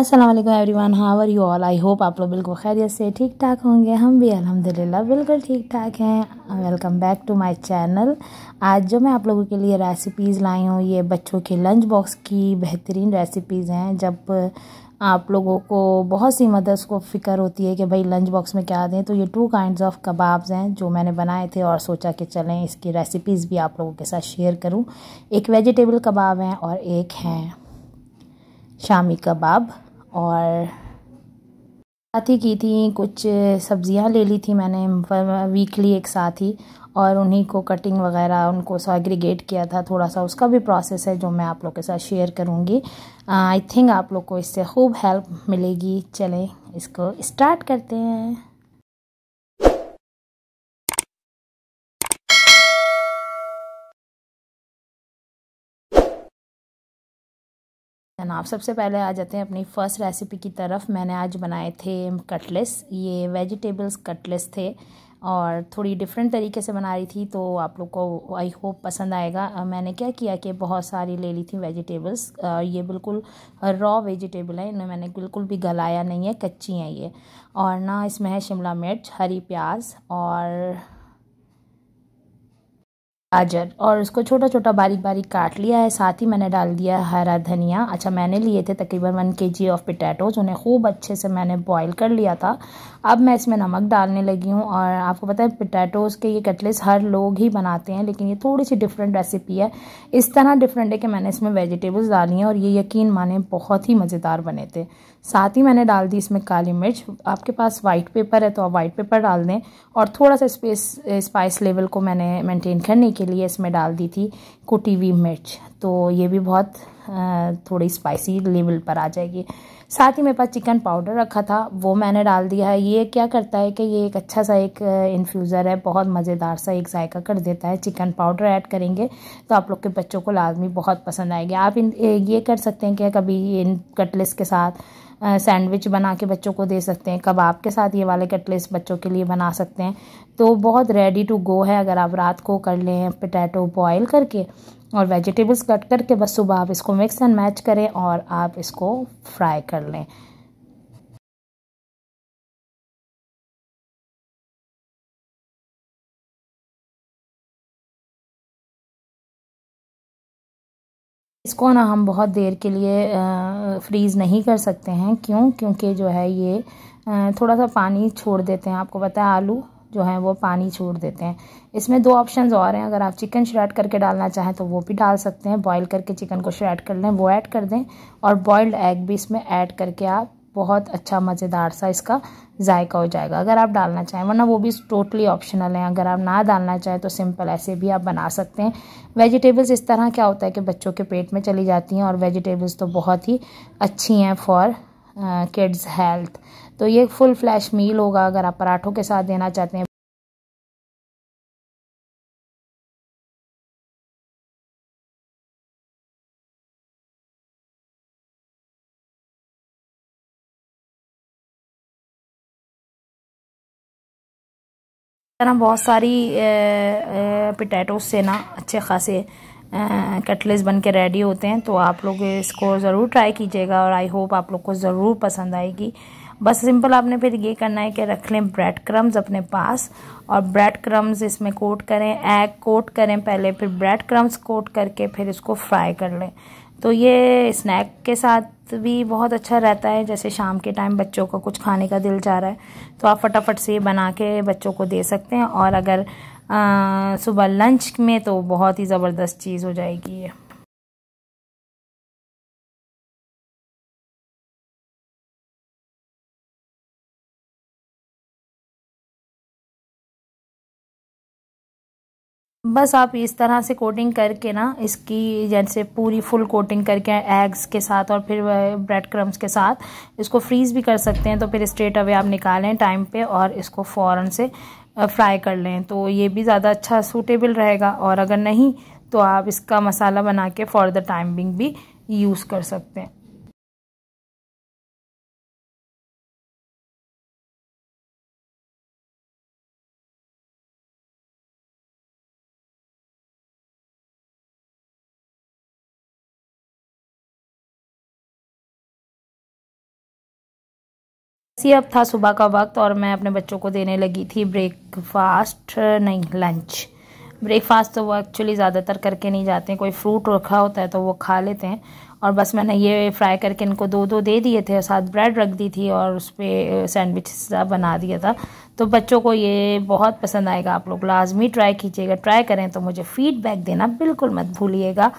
Aslam everyone how are you all I hope आप लोग बिल्कुल खैरियत से ठीक ठाक होंगे हम भी अल्हम्दुलिल्लाह बिल्कुल ठीक ठाक हैं welcome back to my channel आज जो मैं आप लोगों के लिए रेसिपीज़ लाई हूँ ये बच्चों के लंच बॉक्स की बेहतरीन रेसिपीज़ हैं जब आप लोगों को बहुत सी मदद को फ़िक्र होती है कि भाई लंच बॉक्स में क्या दें तो ये टू काइंड ऑफ कबाब्स हैं जो मैंने बनाए थे और सोचा कि चलें इसकी रेसिपीज़ भी आप लोगों के साथ शेयर करूँ एक वेजिटेबल कबाब हैं और एक हैं शामी कबाब और साथ ही की थी कुछ सब्ज़ियाँ ले ली थी मैंने वीकली एक साथ ही और उन्हीं को कटिंग वगैरह उनको एग्रीगेट किया था थोड़ा सा उसका भी प्रोसेस है जो मैं आप लोग के साथ शेयर करूँगी आई थिंक आप लोग को इससे खूब हेल्प मिलेगी चलें इसको स्टार्ट करते हैं आप सबसे पहले आ जाते हैं अपनी फ़र्स्ट रेसिपी की तरफ मैंने आज बनाए थे कटलेस ये वेजिटेबल्स कटलेस थे और थोड़ी डिफरेंट तरीके से बना रही थी तो आप लोग को आई होप पसंद आएगा मैंने क्या किया कि बहुत सारी ले ली थी वेजिटेबल्स ये बिल्कुल रॉ वेजिटेबल है इन्हें मैंने बिल्कुल भी गलाया नहीं है कच्ची हैं ये और ना इसमें है शिमला मिर्च हरी प्याज और गाजर और उसको छोटा छोटा बारीक बारीक काट लिया है साथ ही मैंने डाल दिया हरा धनिया अच्छा मैंने लिए थे तकरीबन वन के जी ऑफ़ पटेटोज उन्हें खूब अच्छे से मैंने बॉईल कर लिया था अब मैं इसमें नमक डालने लगी हूँ और आपको पता है पटेटोज़ के ये कटलेस हर लोग ही बनाते हैं लेकिन ये थोड़ी सी डिफरेंट रेसिपी है इस तरह डिफरेंट है कि मैंने इसमें वेजिटेबल्स डाली हैं और ये यकीन माने बहुत ही मज़ेदार बने थे साथ ही मैंने डाल दी इसमें काली मिर्च आपके पास वाइट पेपर है तो आप वाइट पेपर डाल दें और थोड़ा सा स्पेस स्पाइस लेवल को मैंने मेंटेन करने के लिए इसमें डाल दी थी कुटी हुई मिर्च तो ये भी बहुत थोड़ी स्पाइसी लेवल पर आ जाएगी साथ ही मेरे पास चिकन पाउडर रखा था वो मैंने डाल दिया है ये क्या करता है कि ये एक अच्छा सा एक इन्फ्यूज़र है बहुत मज़ेदार सा एक जायका कर देता है चिकन पाउडर ऐड करेंगे तो आप लोग के बच्चों को लाजमी बहुत पसंद आएगी आप इन ये कर सकते हैं कि कभी इन कटलेस के साथ सैंडविच बना के बच्चों को दे सकते हैं कबाब के साथ ये वाले कटलेस बच्चों के लिए बना सकते हैं तो बहुत रेडी टू गो है अगर आप रात को कर लें पटैटो बॉयल करके और वेजिटेबल्स कट करके बस सुबह आप इसको मिक्स एंड मैच करें और आप इसको फ्राई कर लें इसको ना हम बहुत देर के लिए फ्रीज़ नहीं कर सकते हैं क्यों क्योंकि जो है ये थोड़ा सा पानी छोड़ देते हैं आपको पता है आलू जो है वो पानी छोड़ देते हैं इसमें दो ऑप्शन और हैं अगर आप चिकन श्रेड करके डालना चाहें तो वो भी डाल सकते हैं बॉईल करके चिकन को श्रेड कर लें वो ऐड कर दें और बॉयल्ड एग भी इसमें ऐड करके आप बहुत अच्छा मज़ेदार सा इसका जायका हो जाएगा अगर आप डालना चाहें वरना वो भी टोटली ऑप्शनल है अगर आप ना डालना चाहें तो सिंपल ऐसे भी आप बना सकते हैं वेजिटेबल्स इस तरह क्या होता है कि बच्चों के पेट में चली जाती हैं और वेजिटेबल्स तो बहुत ही अच्छी हैं फॉर किड्स हेल्थ तो ये फुल फ्लैश मील होगा अगर आप पराठों के साथ देना चाहते हैं ना बहुत सारी पटैटोज से ना अच्छे खासे कटलेस बन के रेडी होते हैं तो आप लोग इसको ज़रूर ट्राई कीजिएगा और आई होप आप लोग को ज़रूर पसंद आएगी बस सिंपल आपने फिर ये करना है कि रख लें ब्रेड क्रम्स अपने पास और ब्रेड क्रम्स इसमें कोट करें एग कोट करें पहले फिर ब्रेड क्रम्स कोट करके फिर इसको फ्राई कर लें तो ये स्नैक के साथ भी बहुत अच्छा रहता है जैसे शाम के टाइम बच्चों को कुछ खाने का दिल जा रहा है तो आप फटाफट से ये बना के बच्चों को दे सकते हैं और अगर सुबह लंच में तो बहुत ही ज़बरदस्त चीज़ हो जाएगी ये बस आप इस तरह से कोटिंग करके ना इसकी जैसे पूरी फुल कोटिंग करके एग्स के साथ और फिर ब्रेड क्रम्स के साथ इसको फ्रीज़ भी कर सकते हैं तो फिर स्ट्रेट अवे आप निकालें टाइम पे और इसको फ़ौरन से फ्राई कर लें तो ये भी ज़्यादा अच्छा सूटेबल रहेगा और अगर नहीं तो आप इसका मसाला बना के फॉर द टाइमिंग भी यूज़ कर सकते हैं सी अब था सुबह का वक्त और मैं अपने बच्चों को देने लगी थी ब्रेकफास्ट नहीं लंच ब्रेकफास्ट तो वो एक्चुअली ज़्यादातर करके नहीं जाते कोई फ्रूट रखा होता है तो वो खा लेते हैं और बस मैंने ये फ्राई करके इनको दो दो दे दिए थे साथ ब्रेड रख दी थी और उस पर सैंडविच बना दिया था तो बच्चों को ये बहुत पसंद आएगा आप लोग लाजमी ट्राई कीजिएगा ट्राई करें तो मुझे फीडबैक देना बिल्कुल मत भूलिएगा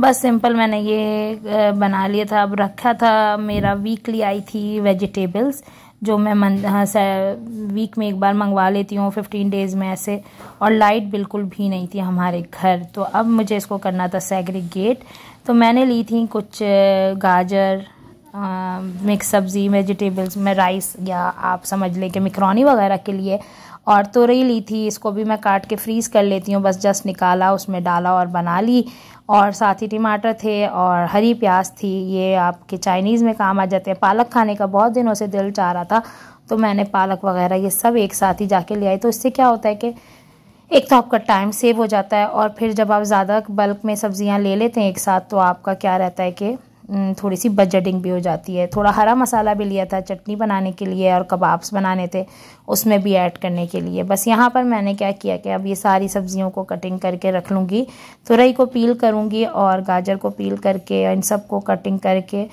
बस सिंपल मैंने ये बना लिया था अब रखा था मेरा वीकली आई थी वेजिटेबल्स जो मैं मन वीक हाँ, में एक बार मंगवा लेती हूँ फिफ्टीन डेज़ में ऐसे और लाइट बिल्कुल भी नहीं थी हमारे घर तो अब मुझे इसको करना था सेग्रीगेट तो मैंने ली थी कुछ गाजर मिक्स सब्ज़ी वेजिटेबल्स में राइस या आप समझ लें कि मिक्रोनी वगैरह के लिए और तो रही ली थी इसको भी मैं काट के फ्रीज़ कर लेती हूँ बस जस्ट निकाला उसमें डाला और बना ली और साथ ही टमाटर थे और हरी प्याज थी ये आपके चाइनीज़ में काम आ जाते हैं पालक खाने का बहुत दिनों से दिल चाह रहा था तो मैंने पालक वगैरह ये सब एक साथ ही जाके ले आई तो इससे क्या होता है कि एक तो आपका टाइम सेव हो जाता है और फिर जब आप ज़्यादा बल्क में सब्ज़ियाँ ले लेते हैं एक साथ तो आपका क्या रहता है कि थोड़ी सी बजटिंग भी हो जाती है थोड़ा हरा मसाला भी लिया था चटनी बनाने के लिए और कबाब्स बनाने थे उसमें भी ऐड करने के लिए बस यहाँ पर मैंने क्या किया कि अब ये सारी सब्जियों को कटिंग करके रख लूँगी तुरई को पील करूँगी और गाजर को पील करके इन सब को कटिंग करके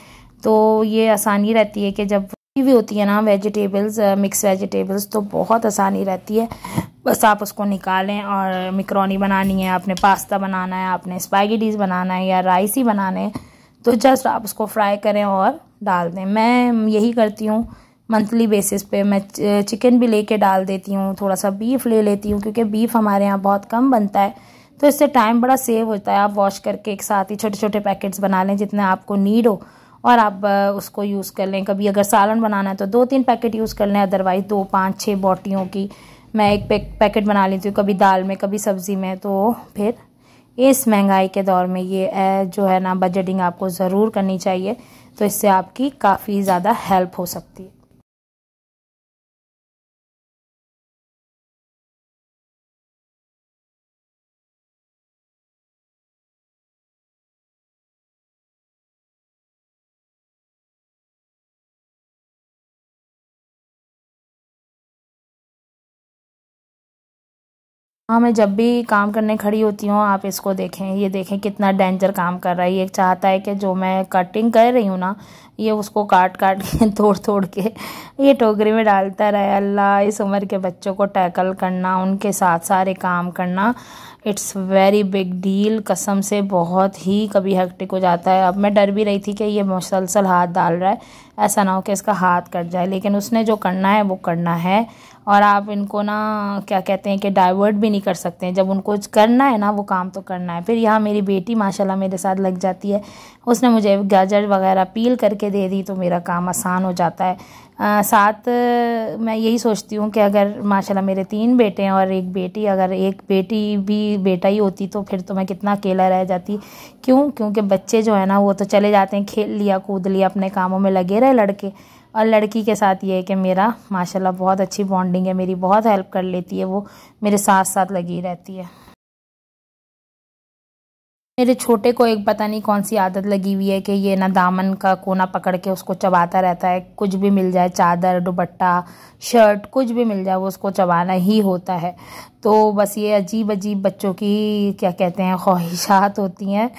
तो ये आसानी रहती है कि जब भी होती है ना वेजिटेबल्स मिक्स वेजिटेबल्स तो बहुत आसानी रहती है बस आप उसको निकालें और मिक्रोनी बनानी है आपने पास्ता बनाना है आपने स्पागेटीज़ बनाना है या राइस ही बनाने है तो जस्ट आप उसको फ्राई करें और डाल दें मैं यही करती हूँ मंथली बेसिस पे मैं चिकन भी लेके डाल देती हूँ थोड़ा सा बीफ ले लेती हूँ क्योंकि बीफ हमारे यहाँ बहुत कम बनता है तो इससे टाइम बड़ा सेव होता है आप वॉश करके एक साथ ही छोटे छोटे पैकेट्स बना लें जितने आपको नीड हो और आप उसको यूज़ कर लें कभी अगर सालन बनाना है तो दो तीन पैकेट यूज़ कर लें अदरवाइज़ दो पाँच छः बोटियों की मैं एक पैकेट बना लेती हूँ कभी दाल में कभी सब्ज़ी में तो फिर इस महंगाई के दौर में ये जो है ना बजटिंग आपको ज़रूर करनी चाहिए तो इससे आपकी काफ़ी ज़्यादा हेल्प हो सकती है हाँ मैं जब भी काम करने खड़ी होती हूँ आप इसको देखें ये देखें कितना डेंजर काम कर रहा है ये चाहता है कि जो मैं कटिंग कर रही हूँ ना ये उसको काट काट के तोड़ तोड़ के ये टोकरी में डालता रहे अल्लाह इस उम्र के बच्चों को टैकल करना उनके साथ सारे काम करना इट्स वेरी बिग डील कसम से बहुत ही कभी हेक्टिक हो जाता है अब मैं डर भी रही थी कि ये मुसलसल हाथ डाल रहा है ऐसा ना हो कि इसका हाथ कट जाए लेकिन उसने जो करना है वो करना है और आप इनको ना क्या कहते हैं कि डाइवर्ट भी नहीं कर सकते हैं जब उनको करना है ना वो काम तो करना है फिर यहाँ मेरी बेटी माशाल्लाह मेरे साथ लग जाती है उसने मुझे गाजर वगैरह पील करके दे दी तो मेरा काम आसान हो जाता है आ, साथ मैं यही सोचती हूँ कि अगर माशाल्लाह मेरे तीन बेटे हैं और एक बेटी अगर एक बेटी भी बेटा ही होती तो फिर तो मैं कितना अकेला रह जाती क्यों क्योंकि बच्चे जो है ना वो तो चले जाते हैं खेल लिया कूद लिया अपने कामों में लगे रहे लड़के और लड़की के साथ ये है कि मेरा माशाल्लाह बहुत अच्छी बॉन्डिंग है मेरी बहुत हेल्प कर लेती है वो मेरे साथ साथ लगी रहती है मेरे छोटे को एक पता नहीं कौन सी आदत लगी हुई है कि ये ना दामन का कोना पकड़ के उसको चबाता रहता है कुछ भी मिल जाए चादर दुपट्टा शर्ट कुछ भी मिल जाए वो उसको चबाना ही होता है तो बस ये अजीब अजीब बच्चों की क्या कहते हैं ख्वाहिशात होती हैं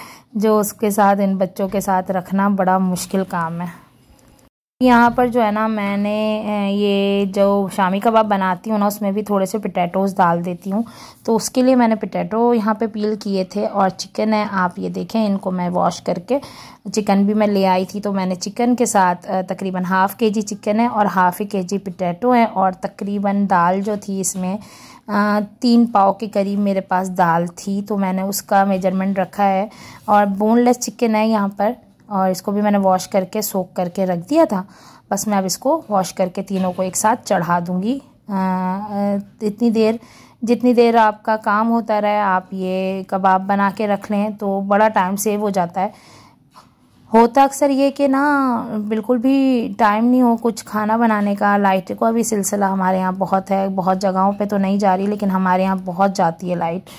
जो उसके साथ इन बच्चों के साथ रखना बड़ा मुश्किल काम है यहाँ पर जो है ना मैंने ये जो शामी कबाब बनाती हूँ ना उसमें भी थोड़े से पटेटोज़ डाल देती हूँ तो उसके लिए मैंने पटेटो यहाँ पे पील किए थे और चिकन है आप ये देखें इनको मैं वॉश करके चिकन भी मैं ले आई थी तो मैंने चिकन के साथ तकरीबन हाफ़ के जी चिकन है और हाफ़ के जी पटेटो है और तकरीबन दाल जो थी इसमें तीन पाव के करीब मेरे पास दाल थी तो मैंने उसका मेजरमेंट रखा है और बोनलेस चिकन है यहाँ पर और इसको भी मैंने वॉश करके सोख करके रख दिया था बस मैं अब इसको वॉश करके तीनों को एक साथ चढ़ा दूँगी इतनी देर जितनी देर आपका काम होता रहे आप ये कबाब बना के रख लें तो बड़ा टाइम सेव हो जाता है होता अक्सर ये कि ना बिल्कुल भी टाइम नहीं हो कुछ खाना बनाने का लाइट का भी सिलसिला हमारे यहाँ बहुत है बहुत जगहों पे तो नहीं जा रही लेकिन हमारे यहाँ बहुत जाती है लाइट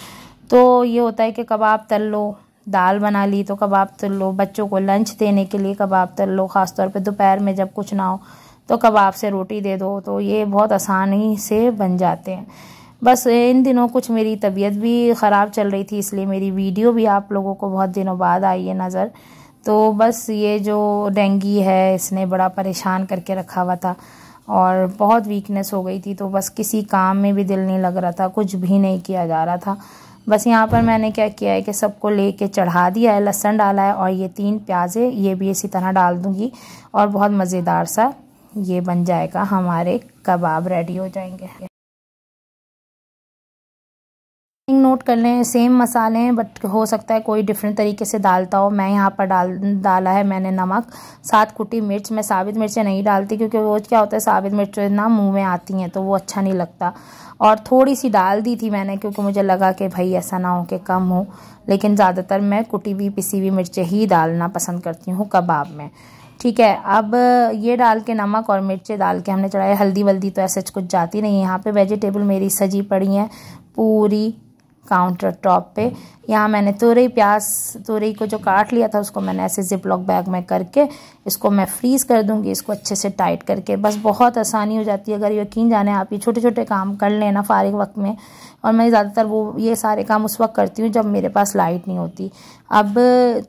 तो ये होता है कि कबाब तल लो दाल बना ली तो कबाब तल तो लो बच्चों को लंच देने के लिए कबाब तल लो ख़ास तौर पे दोपहर में जब कुछ ना हो तो कबाब से रोटी दे दो तो ये बहुत आसानी से बन जाते हैं बस इन दिनों कुछ मेरी तबीयत भी ख़राब चल रही थी इसलिए मेरी वीडियो भी आप लोगों को बहुत दिनों बाद आई है नज़र तो बस ये जो डेंगी है इसने बड़ा परेशान करके रखा हुआ था और बहुत वीकनेस हो गई थी तो बस किसी काम में भी दिल नहीं लग रहा था कुछ भी नहीं किया जा रहा था बस यहाँ पर मैंने क्या किया है कि सबको ले कर चढ़ा दिया है लहसन डाला है और ये तीन प्याजे ये भी इसी तरह डाल दूँगी और बहुत मज़ेदार सा ये बन जाएगा हमारे कबाब रेडी हो जाएंगे नोट कर लें सेम मसाले हैं बट हो सकता है कोई डिफरेंट तरीके से डालता हो मैं यहाँ पर डाल डाला है मैंने नमक सात कुटी मिर्च मैं साबित मिर्चें नहीं डालती क्योंकि वो क्या होता है साबित मिर्च ना मुंह में आती हैं तो वो अच्छा नहीं लगता और थोड़ी सी डाल दी थी मैंने क्योंकि मुझे लगा कि भाई ऐसा ना हो कि कम हो लेकिन ज़्यादातर मैं कुटी हुई पिसी हुई मिर्चें ही डालना पसंद करती हूँ कबाब में ठीक है अब ये डाल के नमक और मिर्चें डाल के हमने चढ़ाया हल्दी वल्दी तो ऐसे कुछ जाती नहीं है यहाँ पे वेजिटेबल मेरी सजी पड़ी हैं पूरी काउंटर टॉप पे यहाँ मैंने तुरई प्याज तुरई को जो काट लिया था उसको मैंने ऐसे जिप लॉक बैग में करके इसको मैं फ्रीज़ कर दूँगी इसको अच्छे से टाइट करके बस बहुत आसानी हो जाती है अगर यकीन जाने आप ये छोटे छोटे काम कर लेना फारिग वक्त में और मैं ज़्यादातर वो ये सारे काम उस वक्त करती हूँ जब मेरे पास लाइट नहीं होती अब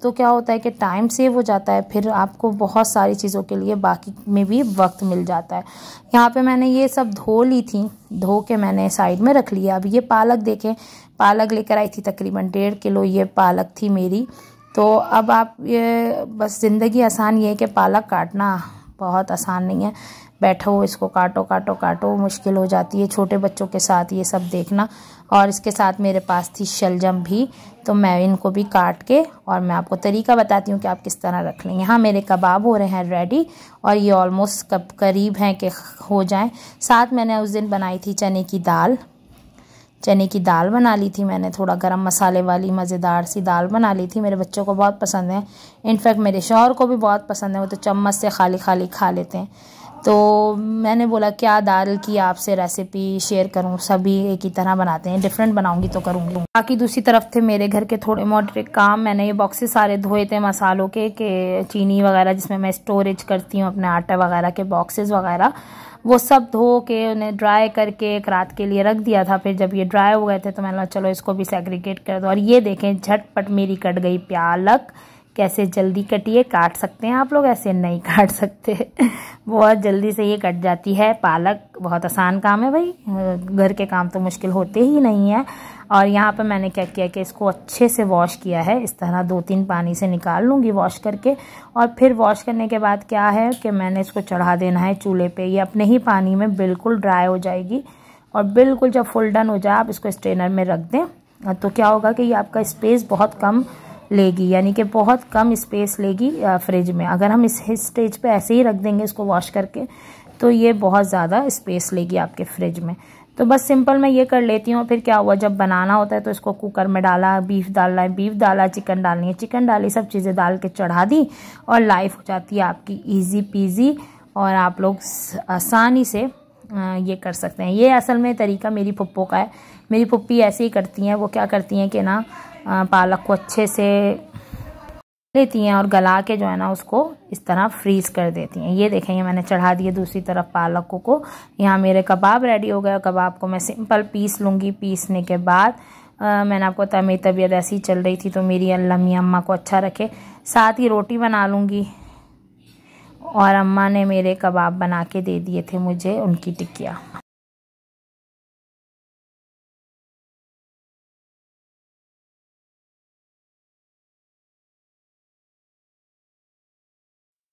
तो क्या होता है कि टाइम सेव हो जाता है फिर आपको बहुत सारी चीज़ों के लिए बाकी में भी वक्त मिल जाता है यहाँ पे मैंने ये सब धो ली थी धो के मैंने साइड में रख लिया अब ये पालक देखें पालक लेकर आई थी तकरीबन डेढ़ किलो ये पालक थी मेरी तो अब आप ये बस ज़िंदगी आसान ये है कि पालक काटना बहुत आसान नहीं है बैठो इसको काटो काटो काटो मुश्किल हो जाती है छोटे बच्चों के साथ ये सब देखना और इसके साथ मेरे पास थी शलजम भी तो मैं इनको भी काट के और मैं आपको तरीका बताती हूँ कि आप किस तरह रख लेंगे हाँ मेरे कबाब हो रहे हैं रेडी और ये ऑलमोस्ट कब करीब हैं कि हो जाएं साथ मैंने उस दिन बनाई थी चने की दाल चने की दाल बना ली थी मैंने थोड़ा गरम मसाले वाली मज़ेदार सी दाल बना ली थी मेरे बच्चों को बहुत पसंद है इनफैक्ट मेरे शोहर को भी बहुत पसंद है वो तो चम्मच से खाली खाली खा लेते हैं तो मैंने बोला क्या दाल की आपसे रेसिपी शेयर करूं सभी एक ही तरह बनाते हैं डिफरेंट बनाऊंगी तो करूंगी बाकी दूसरी तरफ थे मेरे घर के थोड़े मोटे काम मैंने ये बॉक्सेस सारे धोए थे मसालों के के चीनी वगैरह जिसमें मैं स्टोरेज करती हूँ अपने आटा वगैरह के बॉक्सेस वगैरह वो सब धो के उन्हें ड्राई करके एक रात के लिए रख दिया था फिर जब ये ड्राई हो गए थे तो मैंने चलो इसको भी सेग्रीगेट कर दो और ये देखें झटपट मेरी कट गई प्यालक कैसे जल्दी कटिए काट सकते हैं आप लोग ऐसे नहीं काट सकते बहुत जल्दी से ये कट जाती है पालक बहुत आसान काम है भाई घर के काम तो मुश्किल होते ही नहीं है और यहाँ पर मैंने क्या किया कि इसको अच्छे से वॉश किया है इस तरह दो तीन पानी से निकाल लूँगी वॉश करके और फिर वॉश करने के बाद क्या है कि मैंने इसको चढ़ा देना है चूल्हे पे ये अपने ही पानी में बिल्कुल ड्राई हो जाएगी और बिल्कुल जब फुल डन हो जाए आप इसको स्ट्रेनर में रख दें तो क्या होगा कि ये आपका स्पेस बहुत कम लेगी यानी कि बहुत कम स्पेस लेगी फ्रिज में अगर हम इस स्टेज पे ऐसे ही रख देंगे इसको वॉश करके तो ये बहुत ज़्यादा स्पेस लेगी आपके फ्रिज में तो बस सिंपल मैं ये कर लेती हूँ फिर क्या हुआ जब बनाना होता है तो इसको कुकर में डाला बीफ डालना है बीफ डाला चिकन डालनी है चिकन डाली सब चीज़ें डाल के चढ़ा दी और लाइफ हो जाती है आपकी ईजी पीजी और आप लोग आसानी से ये कर सकते हैं ये असल में तरीका मेरी पप्पो का है मेरी पप्पी ऐसे ही करती हैं वो क्या करती हैं कि ना पालक को अच्छे से लेती हैं और गला के जो है ना उसको इस तरह फ्रीज कर देती हैं ये देखें ये मैंने चढ़ा दिए दूसरी तरफ पालकों को यहाँ मेरे कबाब रेडी हो गए कबाब को मैं सिंपल पीस लूँगी पीसने के बाद आ, मैंने आपको बताया मेरी तबीयत ऐसी चल रही थी तो मेरी अल्लामी अम्मा को अच्छा रखे साथ ही रोटी बना लूँगी और अम्मा ने मेरे कबाब बना के दे दिए थे मुझे उनकी टिक्किया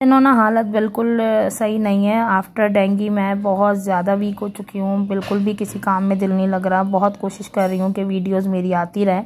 इन्होंने हालत बिल्कुल सही नहीं है आफ्टर डेंगी मैं बहुत ज़्यादा वीक हो चुकी हूँ बिल्कुल भी किसी काम में दिल नहीं लग रहा बहुत कोशिश कर रही हूँ कि वीडियोस मेरी आती रहे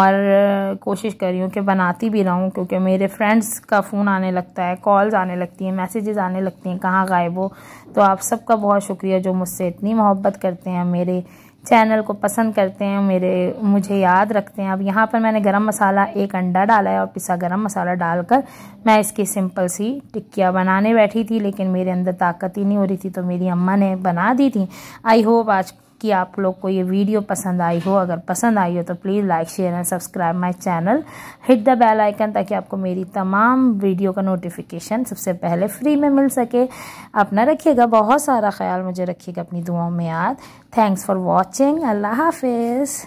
और कोशिश कर रही हूँ कि बनाती भी रहूँ क्योंकि मेरे फ्रेंड्स का फ़ोन आने लगता है कॉल्स आने लगती हैं मैसेजेस आने लगती हैं कहाँ गायब हो तो आप सबका बहुत शुक्रिया जो मुझसे इतनी मोहब्बत करते हैं मेरे चैनल को पसंद करते हैं मेरे मुझे याद रखते हैं अब यहाँ पर मैंने गरम मसाला एक अंडा डाला है और पिसा गरम मसाला डालकर मैं इसकी सिंपल सी टिक्किया बनाने बैठी थी लेकिन मेरे अंदर ताकत ही नहीं हो रही थी तो मेरी अम्मा ने बना दी थी आई होप आज कि आप लोग को ये वीडियो पसंद आई हो अगर पसंद आई हो तो please like share and subscribe my channel hit the bell icon ताकि आपको मेरी तमाम वीडियो का नोटिफिकेशन सबसे पहले फ्री में मिल सके अपना रखिएगा बहुत सारा ख्याल मुझे रखिएगा अपनी दुआओं में याद थैंक्स फॉर वॉचिंग अल्लाह हाफिज़